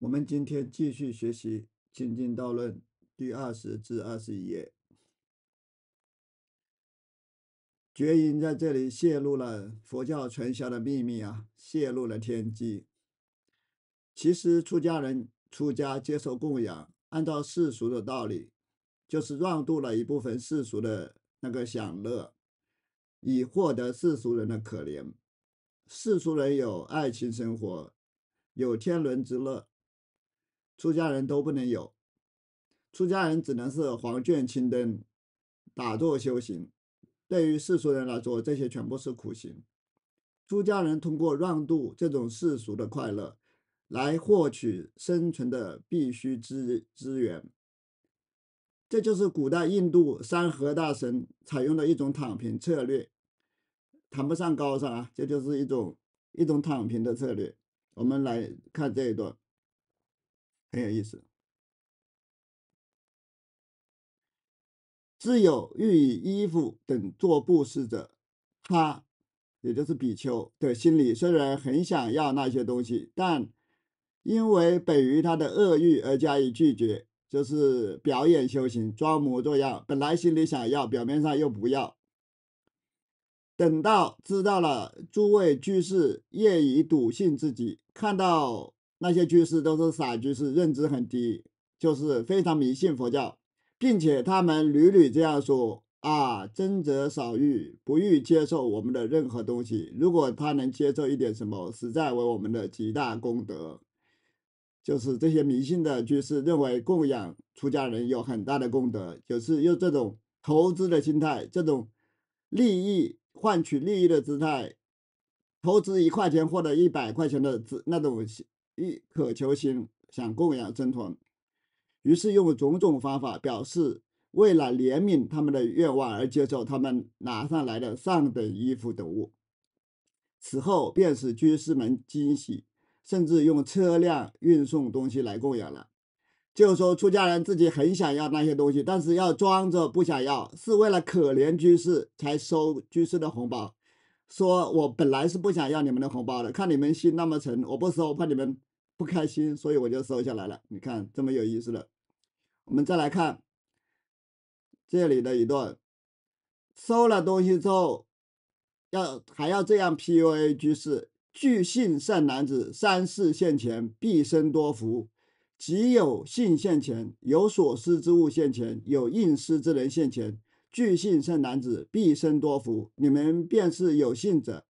我们今天继续学习《清净道论》第二十至二十一页。觉音在这里泄露了佛教传销的秘密啊，泄露了天机。其实出家人出家接受供养，按照世俗的道理，就是让渡了一部分世俗的那个享乐，以获得世俗人的可怜。世俗人有爱情生活，有天伦之乐。出家人都不能有，出家人只能是黄卷青灯，打坐修行。对于世俗人来说，这些全部是苦行。出家人通过让渡这种世俗的快乐，来获取生存的必须资资源。这就是古代印度三河大神采用的一种躺平策略，谈不上高尚啊，这就是一种一种躺平的策略。我们来看这一段。很有意思。自有欲以衣服等作布施者，他也就是比丘的心里虽然很想要那些东西，但因为本于他的恶欲而加以拒绝，就是表演修行、装模作样。本来心里想要，表面上又不要。等到知道了诸位居士业已笃信自己，看到。那些居士都是傻居士，认知很低，就是非常迷信佛教，并且他们屡屡这样说啊，僧则少欲，不欲接受我们的任何东西。如果他能接受一点什么，实在为我们的极大功德。就是这些迷信的居士认为供养出家人有很大的功德，就是用这种投资的心态，这种利益换取利益的姿态，投资一块钱获得一百块钱的资那种。一渴求心想供养僧团，于是用种种方法表示，为了怜悯他们的愿望而接受他们拿上来的上等衣服等物。此后便是居士们惊喜，甚至用车辆运送东西来供养了。就是说出家人自己很想要那些东西，但是要装着不想要，是为了可怜居士才收居士的红包。说我本来是不想要你们的红包的，看你们心那么诚，我不收，怕你们。不开心，所以我就收下来了。你看这么有意思了。我们再来看这里的一段：收了东西之后，要还要这样。P.U.A. 居士，具信善男子，三世现前必生多福。即有信现前，有所思之物现前，有应思之人现前。具信善男子，必生多福。你们便是有信者，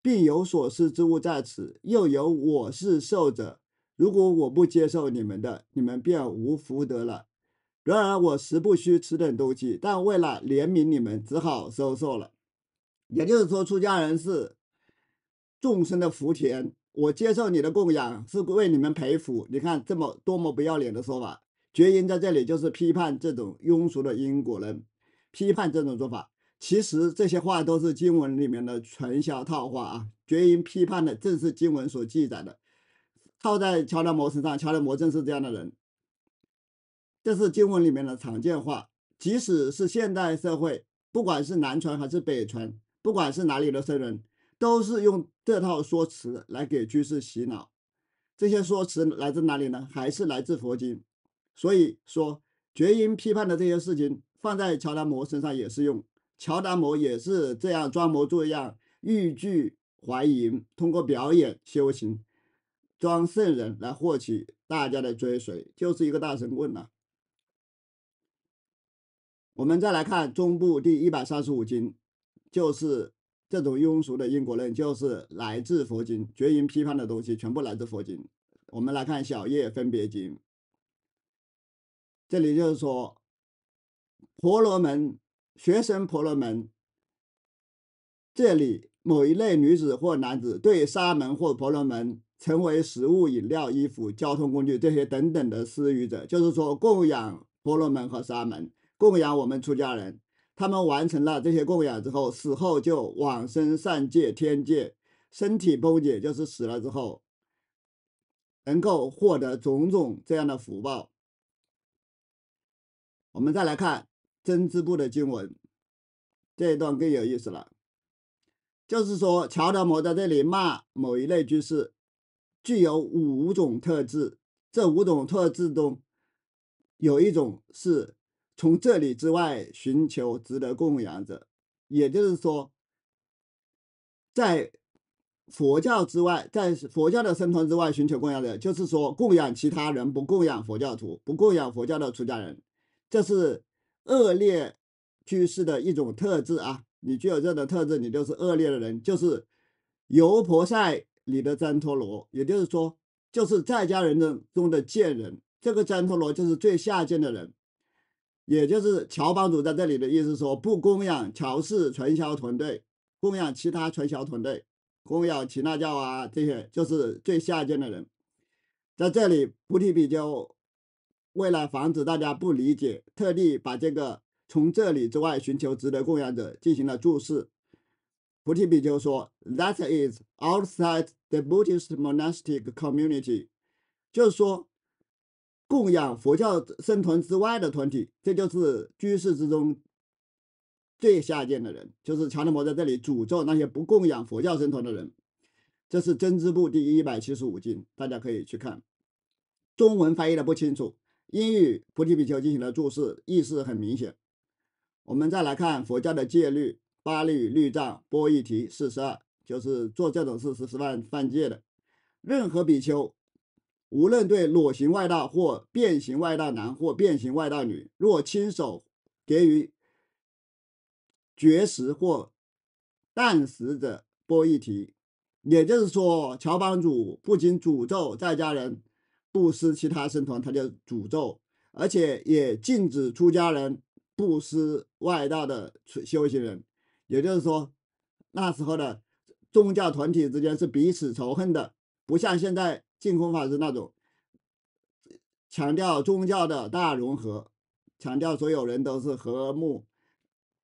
并有所思之物在此，又有我是受者。如果我不接受你们的，你们便无福德了。然而我实不需吃等东西，但为了怜悯你们，只好收受了。也就是说，出家人是众生的福田，我接受你的供养是为你们培福。你看，这么多么不要脸的说法！觉音在这里就是批判这种庸俗的因果论，批判这种做法。其实这些话都是经文里面的传销套话啊！觉音批判的正是经文所记载的。套在乔达摩身上，乔达摩正是这样的人，这是经文里面的常见话。即使是现代社会，不管是南传还是北传，不管是哪里的僧人，都是用这套说辞来给居士洗脑。这些说辞来自哪里呢？还是来自佛经。所以说，觉音批判的这些事情放在乔达摩身上也是用，乔达摩也是这样装模作样、欲拒还迎，通过表演修行。装圣人来获取大家的追随，就是一个大神棍了。我们再来看中部第一百三十五经，就是这种庸俗的因果论，就是来自佛经。绝音批判的东西全部来自佛经。我们来看《小叶分别经》，这里就是说婆罗门学生婆罗门，这里。某一类女子或男子对沙门或婆罗门成为食物、饮料、衣服、交通工具这些等等的施予者，就是说供养婆罗门和沙门，供养我们出家人。他们完成了这些供养之后，死后就往生善界、天界，身体崩解就是死了之后能够获得种种这样的福报。我们再来看真知部的经文，这一段更有意思了。就是说，乔达摩在这里骂某一类居士具有五种特质，这五种特质中有一种是从这里之外寻求值得供养者，也就是说，在佛教之外，在佛教的僧团之外寻求供养者，就是说供养其他人，不供养佛教徒，不供养佛教的出家人，这是恶劣居士的一种特质啊。你具有这种特质，你就是恶劣的人，就是油婆塞里的占陀罗，也就是说，就是在家人的中的贱人。这个占陀罗就是最下贱的人，也就是乔帮主在这里的意思说，不供养乔氏传销团队，供养其他传销团队，供养其他教啊这些，就是最下贱的人。在这里，菩提比丘为了防止大家不理解，特地把这个。从这里之外寻求值得供养者进行了注释，菩提比丘说：“That is outside the Buddhist monastic community。”就是说，供养佛教僧团之外的团体，这就是居士之中最下贱的人。就是强盗摩在这里诅咒那些不供养佛教僧团的人。这是真知部第一百七十五经，大家可以去看。中文翻译的不清楚，英语菩提比丘进行了注释，意思很明显。我们再来看佛教的戒律，《八律律藏波义提四十二》，就是做这种事是犯犯戒的。任何比丘，无论对裸形外道或变形外道男或变形外道女，若亲手给予绝食或淡食者波一提。也就是说，乔帮主不仅诅咒在家人，不施其他僧团，他叫诅咒，而且也禁止出家人。布施外道的修行人，也就是说，那时候的宗教团体之间是彼此仇恨的，不像现在净空法师那种强调宗教的大融合，强调所有人都是和睦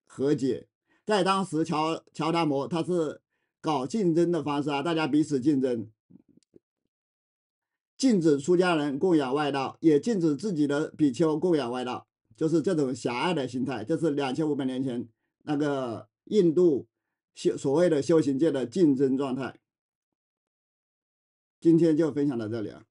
和解。在当时，乔乔达摩他是搞竞争的方式啊，大家彼此竞争，禁止出家人供养外道，也禁止自己的比丘供养外道。就是这种狭隘的心态，就是两千五百年前那个印度修所谓的修行界的竞争状态。今天就分享到这里啊。